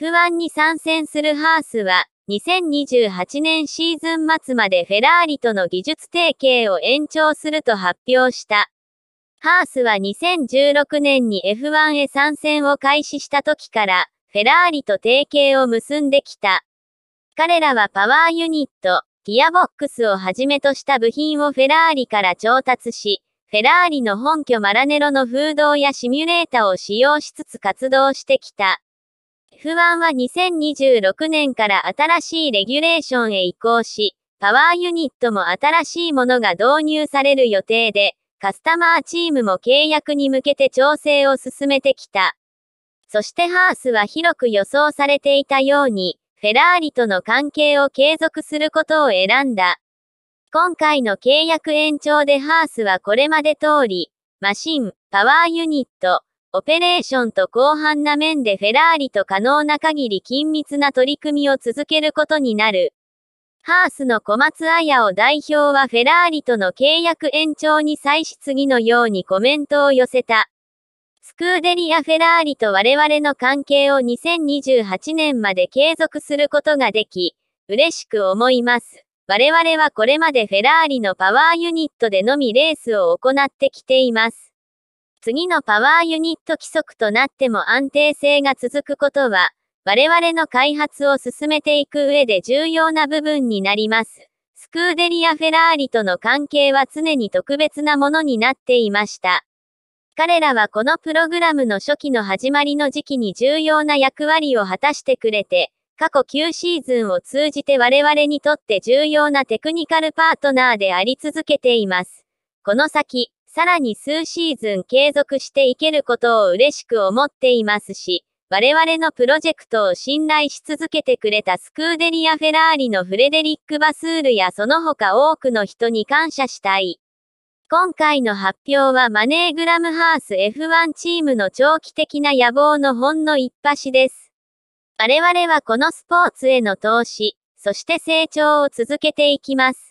F1 に参戦するハースは、2028年シーズン末までフェラーリとの技術提携を延長すると発表した。ハースは2016年に F1 へ参戦を開始した時から、フェラーリと提携を結んできた。彼らはパワーユニット、ギアボックスをはじめとした部品をフェラーリから調達し、フェラーリの本拠マラネロの風洞やシミュレータを使用しつつ活動してきた。F1 は2026年から新しいレギュレーションへ移行し、パワーユニットも新しいものが導入される予定で、カスタマーチームも契約に向けて調整を進めてきた。そしてハースは広く予想されていたように、フェラーリとの関係を継続することを選んだ。今回の契約延長でハースはこれまで通り、マシン、パワーユニット、オペレーションと広範な面でフェラーリと可能な限り緊密な取り組みを続けることになる。ハースの小松彩を代表はフェラーリとの契約延長に際し次のようにコメントを寄せた。スクーデリア・フェラーリと我々の関係を2028年まで継続することができ、嬉しく思います。我々はこれまでフェラーリのパワーユニットでのみレースを行ってきています。次のパワーユニット規則となっても安定性が続くことは、我々の開発を進めていく上で重要な部分になります。スクーデリア・フェラーリとの関係は常に特別なものになっていました。彼らはこのプログラムの初期の始まりの時期に重要な役割を果たしてくれて、過去9シーズンを通じて我々にとって重要なテクニカルパートナーであり続けています。この先、さらに数シーズン継続していけることを嬉しく思っていますし、我々のプロジェクトを信頼し続けてくれたスクーデリア・フェラーリのフレデリック・バスールやその他多くの人に感謝したい。今回の発表はマネーグラムハース F1 チームの長期的な野望のほんの一端です。我々はこのスポーツへの投資、そして成長を続けていきます。